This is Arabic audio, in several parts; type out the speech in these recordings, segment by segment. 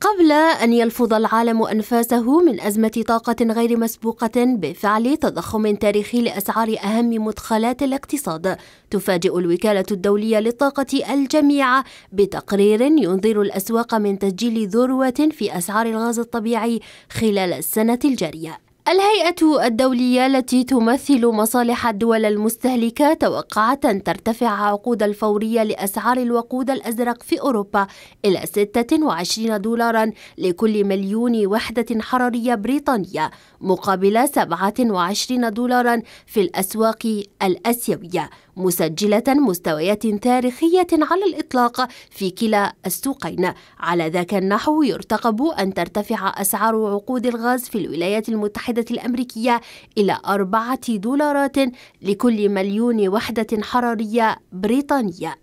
قبل أن يلفظ العالم أنفاسه من أزمة طاقة غير مسبوقة بفعل تضخم تاريخي لأسعار أهم مدخلات الاقتصاد تفاجئ الوكالة الدولية للطاقة الجميع بتقرير ينظر الأسواق من تسجيل ذروة في أسعار الغاز الطبيعي خلال السنة الجارية الهيئة الدولية التي تمثل مصالح الدول المستهلكة توقعت أن ترتفع عقود الفورية لأسعار الوقود الأزرق في أوروبا إلى 26 دولارا لكل مليون وحدة حرارية بريطانية مقابل 27 دولارا في الأسواق الأسيوية مسجلة مستويات تاريخية على الإطلاق في كلا السوقين على ذاك النحو يرتقب أن ترتفع أسعار عقود الغاز في الولايات المتحدة الوحدة الأمريكية إلى أربعة دولارات لكل مليون وحدة حرارية بريطانية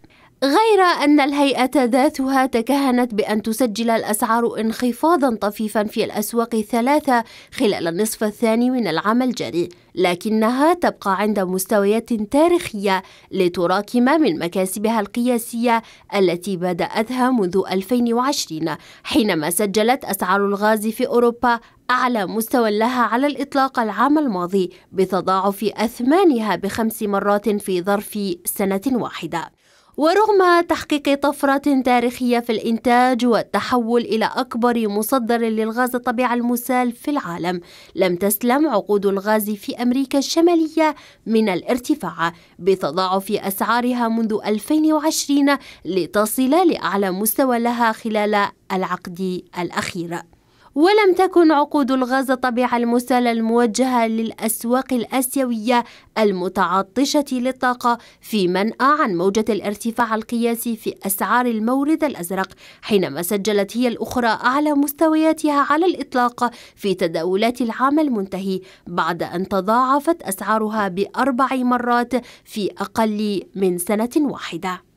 غير أن الهيئة ذاتها تكهنت بأن تسجل الأسعار انخفاضا طفيفا في الأسواق الثلاثة خلال النصف الثاني من العام الجاري لكنها تبقى عند مستويات تاريخية لتراكم من مكاسبها القياسية التي بدأتها منذ 2020 حينما سجلت أسعار الغاز في أوروبا أعلى مستوى لها على الإطلاق العام الماضي بتضاعف أثمانها بخمس مرات في ظرف سنة واحدة ورغم تحقيق طفرة تاريخية في الإنتاج والتحول إلى أكبر مصدر للغاز الطبيعة المسال في العالم لم تسلم عقود الغاز في أمريكا الشمالية من الارتفاع بتضاعف أسعارها منذ 2020 لتصل لأعلى مستوى لها خلال العقد الأخير ولم تكن عقود الغاز الطبيعة المسالة الموجهة للأسواق الآسيوية المتعطشة للطاقة في منأى عن موجة الارتفاع القياسي في أسعار المورد الأزرق حينما سجلت هي الأخرى أعلى مستوياتها على الإطلاق في تداولات العام المنتهي بعد أن تضاعفت أسعارها بأربع مرات في أقل من سنة واحدة